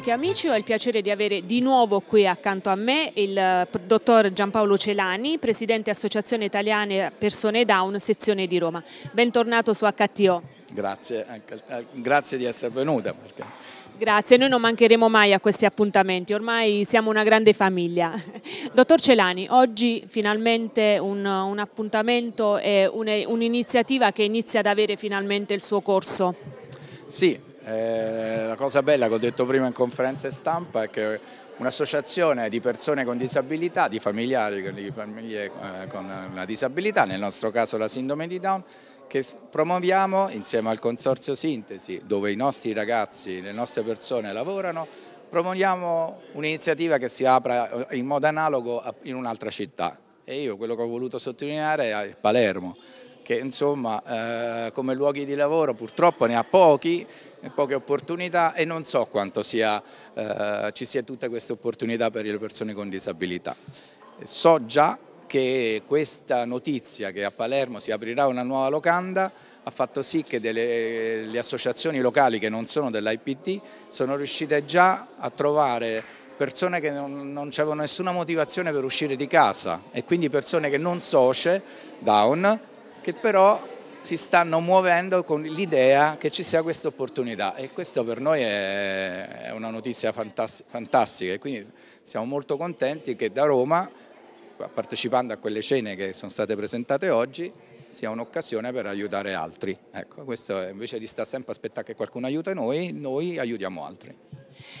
amiche e amici, ho il piacere di avere di nuovo qui accanto a me il eh, dottor Giampaolo Celani, presidente Associazione Italiana Persone Down, sezione di Roma. Bentornato su HTO. Grazie, eh, grazie di essere venuta. Grazie, noi non mancheremo mai a questi appuntamenti, ormai siamo una grande famiglia. Dottor Celani, oggi finalmente un, un appuntamento e un'iniziativa che inizia ad avere finalmente il suo corso. Sì, eh, la cosa bella che ho detto prima in conferenze stampa è che un'associazione di persone con disabilità, di familiari di famiglie eh, con una disabilità, nel nostro caso la sindrome di Down, che promuoviamo insieme al Consorzio Sintesi, dove i nostri ragazzi, le nostre persone lavorano, promuoviamo un'iniziativa che si apra eh, in modo analogo in un'altra città. E io quello che ho voluto sottolineare è Palermo che insomma eh, come luoghi di lavoro purtroppo ne ha pochi, poche opportunità e non so quanto sia, eh, ci sia tutte queste opportunità per le persone con disabilità. So già che questa notizia che a Palermo si aprirà una nuova locanda ha fatto sì che delle, le associazioni locali che non sono dell'IPT sono riuscite già a trovare persone che non, non avevano nessuna motivazione per uscire di casa e quindi persone che non socie, down, che però si stanno muovendo con l'idea che ci sia questa opportunità e questo per noi è una notizia fantastica e quindi siamo molto contenti che da Roma, partecipando a quelle cene che sono state presentate oggi, sia un'occasione per aiutare altri. Ecco, questo invece di stare sempre a aspettare che qualcuno aiuti noi, noi aiutiamo altri.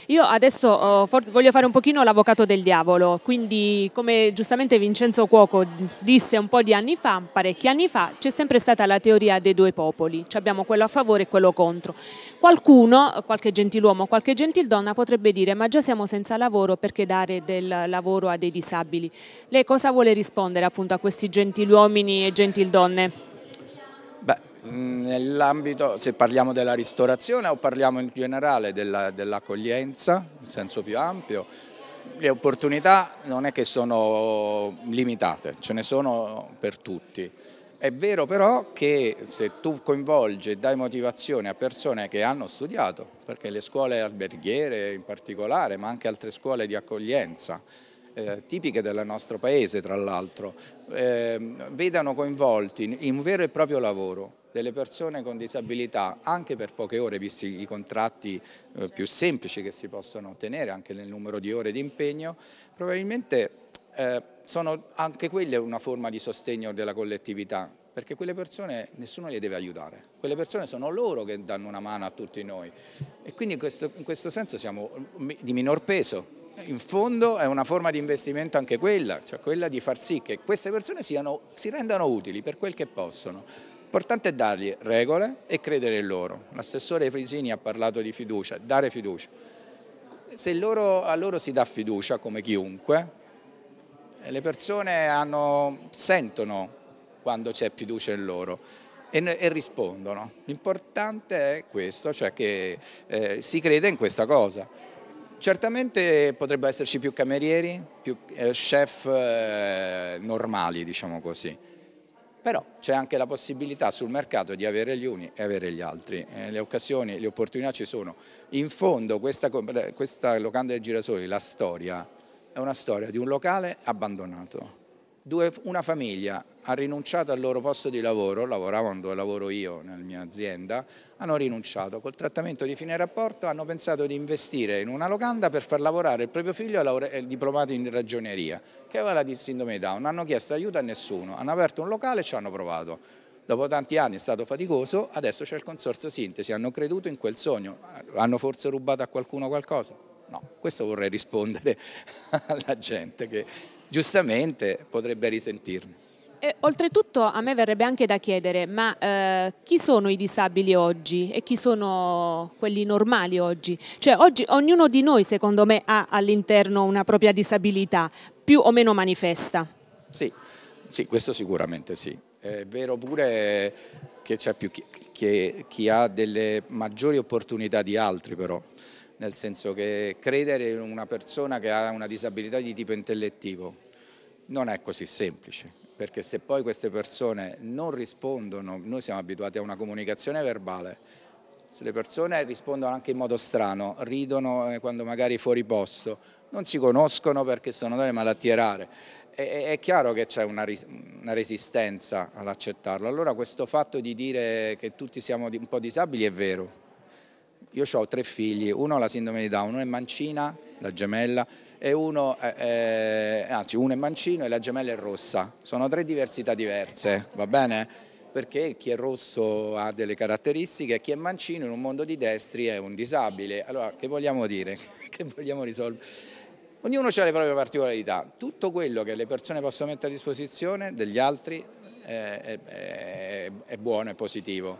Io adesso oh, voglio fare un pochino l'avvocato del diavolo, quindi come giustamente Vincenzo Cuoco disse un po' di anni fa, parecchi anni fa, c'è sempre stata la teoria dei due popoli, cioè abbiamo quello a favore e quello contro. Qualcuno, qualche gentiluomo, qualche gentildonna potrebbe dire ma già siamo senza lavoro perché dare del lavoro a dei disabili. Lei cosa vuole rispondere appunto a questi gentiluomini e gentildonne? Nell'ambito, se parliamo della ristorazione o parliamo in generale dell'accoglienza, dell in senso più ampio, le opportunità non è che sono limitate, ce ne sono per tutti. È vero però che se tu coinvolgi e dai motivazione a persone che hanno studiato, perché le scuole alberghiere in particolare, ma anche altre scuole di accoglienza, eh, tipiche del nostro paese tra l'altro, eh, vedano coinvolti in un vero e proprio lavoro, delle persone con disabilità anche per poche ore, visti i contratti eh, più semplici che si possono ottenere, anche nel numero di ore di impegno, probabilmente eh, sono anche quelle una forma di sostegno della collettività, perché quelle persone nessuno le deve aiutare, quelle persone sono loro che danno una mano a tutti noi e quindi in questo, in questo senso siamo di minor peso. In fondo è una forma di investimento anche quella, cioè quella di far sì che queste persone siano, si rendano utili per quel che possono, L'importante è dargli regole e credere in loro. L'assessore Frisini ha parlato di fiducia, dare fiducia. Se loro, a loro si dà fiducia, come chiunque, eh, le persone hanno, sentono quando c'è fiducia in loro e, e rispondono. L'importante è questo, cioè che eh, si crede in questa cosa. Certamente potrebbero esserci più camerieri, più eh, chef eh, normali, diciamo così. Però c'è anche la possibilità sul mercato di avere gli uni e avere gli altri. Eh, le occasioni, le opportunità ci sono. In fondo questa, questa locanda del girasoli, la storia, è una storia di un locale abbandonato due, una famiglia ha rinunciato al loro posto di lavoro, lavoravano dove lavoro io nella mia azienda, hanno rinunciato. Col trattamento di fine rapporto hanno pensato di investire in una locanda per far lavorare il proprio figlio eh, diplomato in ragioneria, che aveva la sindrome Down. Non hanno chiesto aiuto a nessuno, hanno aperto un locale e ci hanno provato. Dopo tanti anni è stato faticoso, adesso c'è il consorzio sintesi, hanno creduto in quel sogno, hanno forse rubato a qualcuno qualcosa? No, questo vorrei rispondere alla gente che giustamente potrebbe risentirne. E, oltretutto a me verrebbe anche da chiedere, ma eh, chi sono i disabili oggi e chi sono quelli normali oggi? Cioè oggi ognuno di noi secondo me ha all'interno una propria disabilità, più o meno manifesta. Sì, sì questo sicuramente sì. È vero pure che c'è più chi, che, chi ha delle maggiori opportunità di altri però nel senso che credere in una persona che ha una disabilità di tipo intellettivo non è così semplice, perché se poi queste persone non rispondono, noi siamo abituati a una comunicazione verbale, se le persone rispondono anche in modo strano, ridono eh, quando magari fuori posto, non si conoscono perché sono delle malattie rare, è, è chiaro che c'è una, una, resistenza all'accettarlo. Allora questo fatto di dire che tutti siamo un po' disabili è vero, io ho tre figli, uno ha la sindrome di Down, uno è mancina, la gemella, e uno, è, eh, eh, anzi uno è mancino e la gemella è rossa. Sono tre diversità diverse, va bene? Perché chi è rosso ha delle caratteristiche chi è mancino in un mondo di destri è un disabile. Allora, che vogliamo dire? che vogliamo risolvere? Ognuno ha le proprie particolarità. Tutto quello che le persone possono mettere a disposizione degli altri eh, è, è, è buono, è positivo.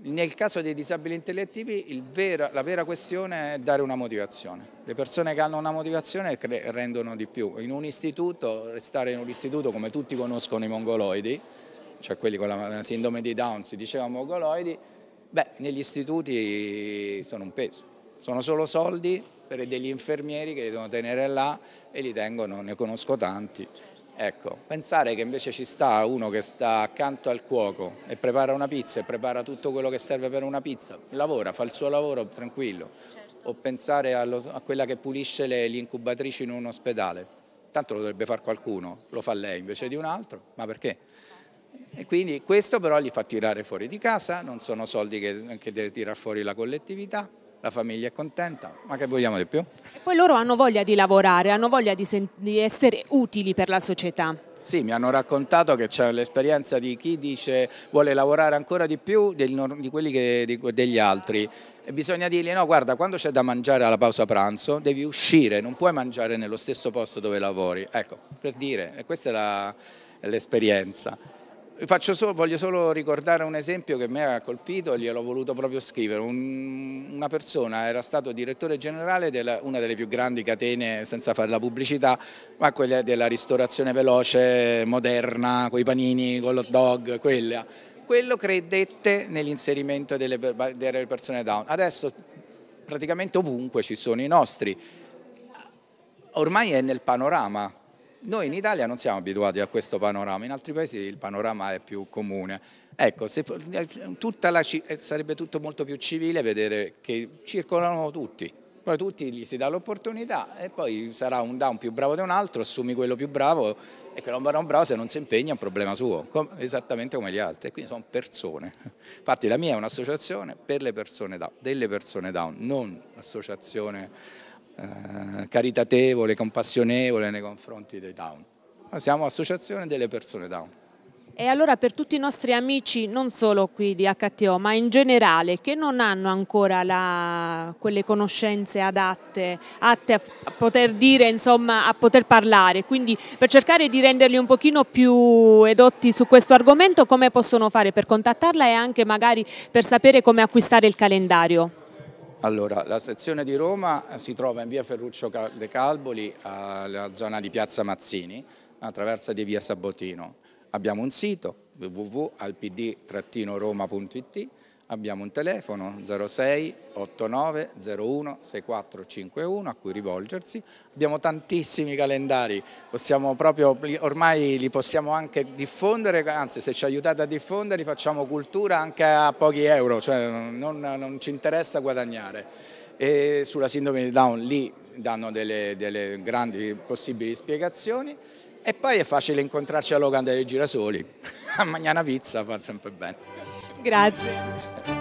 Nel caso dei disabili intellettivi vera, la vera questione è dare una motivazione. Le persone che hanno una motivazione rendono di più. In un istituto, restare in un istituto come tutti conoscono i mongoloidi, cioè quelli con la sindrome di Down si diceva mongoloidi, beh, negli istituti sono un peso. Sono solo soldi per degli infermieri che li devono tenere là e li tengono, ne conosco tanti. Ecco, pensare che invece ci sta uno che sta accanto al cuoco e prepara una pizza e prepara tutto quello che serve per una pizza, lavora, fa il suo lavoro tranquillo. Certo. O pensare allo, a quella che pulisce le, gli incubatrici in un ospedale. Tanto lo dovrebbe fare qualcuno, lo fa lei invece di un altro, ma perché? E quindi questo però li fa tirare fuori di casa, non sono soldi che, che deve tirare fuori la collettività la famiglia è contenta, ma che vogliamo di più? E poi loro hanno voglia di lavorare, hanno voglia di, di essere utili per la società. Sì, mi hanno raccontato che c'è l'esperienza di chi dice vuole lavorare ancora di più di quelli che, di, degli altri. E bisogna dirgli no, guarda, quando c'è da mangiare alla pausa pranzo devi uscire, non puoi mangiare nello stesso posto dove lavori. Ecco, per dire, e questa è l'esperienza. Solo, voglio solo ricordare un esempio che mi ha colpito e gliel'ho voluto proprio scrivere. Un, una persona era stato direttore generale di una delle più grandi catene, senza fare la pubblicità, ma quella della ristorazione veloce, moderna, con i panini, con l'hot dog, quella. Quello credette nell'inserimento delle, delle persone down. Adesso praticamente ovunque ci sono i nostri. Ormai è nel panorama noi in Italia non siamo abituati a questo panorama, in altri paesi il panorama è più comune. Ecco, se, eh, la, eh, sarebbe tutto molto più civile vedere che circolano tutti, poi tutti gli si dà l'opportunità e poi sarà un down più bravo di un altro, assumi quello più bravo e quello non bravo se non si impegna è un problema suo, com esattamente come gli altri. quindi sono persone. Infatti la mia è un'associazione per le persone down, delle persone down, non associazione eh, caritatevole, compassionevole nei confronti dei down. siamo associazione delle persone down. E allora per tutti i nostri amici, non solo qui di HTO, ma in generale, che non hanno ancora la, quelle conoscenze adatte, atte a, a poter dire, insomma, a poter parlare, quindi per cercare di renderli un pochino più edotti su questo argomento, come possono fare per contattarla e anche magari per sapere come acquistare il calendario? Allora, la sezione di Roma si trova in via Ferruccio De Calboli, alla zona di Piazza Mazzini, attraverso di via Sabotino. Abbiamo un sito www.alpd-roma.it Abbiamo un telefono 06 89 01 6451 a cui rivolgersi. Abbiamo tantissimi calendari, proprio, ormai li possiamo anche diffondere, anzi se ci aiutate a diffonderli facciamo cultura anche a pochi euro, cioè non, non ci interessa guadagnare. E sulla sindrome di Down lì danno delle, delle grandi possibili spiegazioni. E poi è facile incontrarci a Logan dei Girasoli, a Magnana pizza fa sempre bene. Grazie.